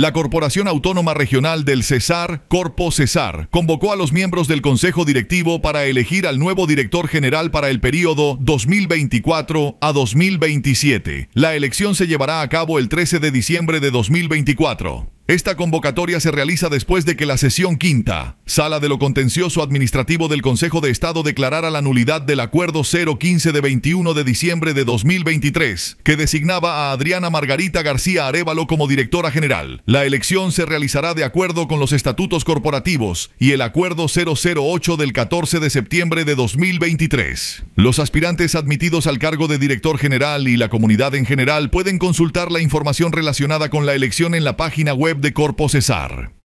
La Corporación Autónoma Regional del Cesar, Corpo Cesar, convocó a los miembros del Consejo Directivo para elegir al nuevo director general para el periodo 2024 a 2027. La elección se llevará a cabo el 13 de diciembre de 2024. Esta convocatoria se realiza después de que la sesión quinta, sala de lo contencioso administrativo del Consejo de Estado declarara la nulidad del acuerdo 015 de 21 de diciembre de 2023, que designaba a Adriana Margarita García Arevalo como directora general. La elección se realizará de acuerdo con los estatutos corporativos y el acuerdo 008 del 14 de septiembre de 2023. Los aspirantes admitidos al cargo de director general y la comunidad en general pueden consultar la información relacionada con la elección en la página web de Corpo Cesar.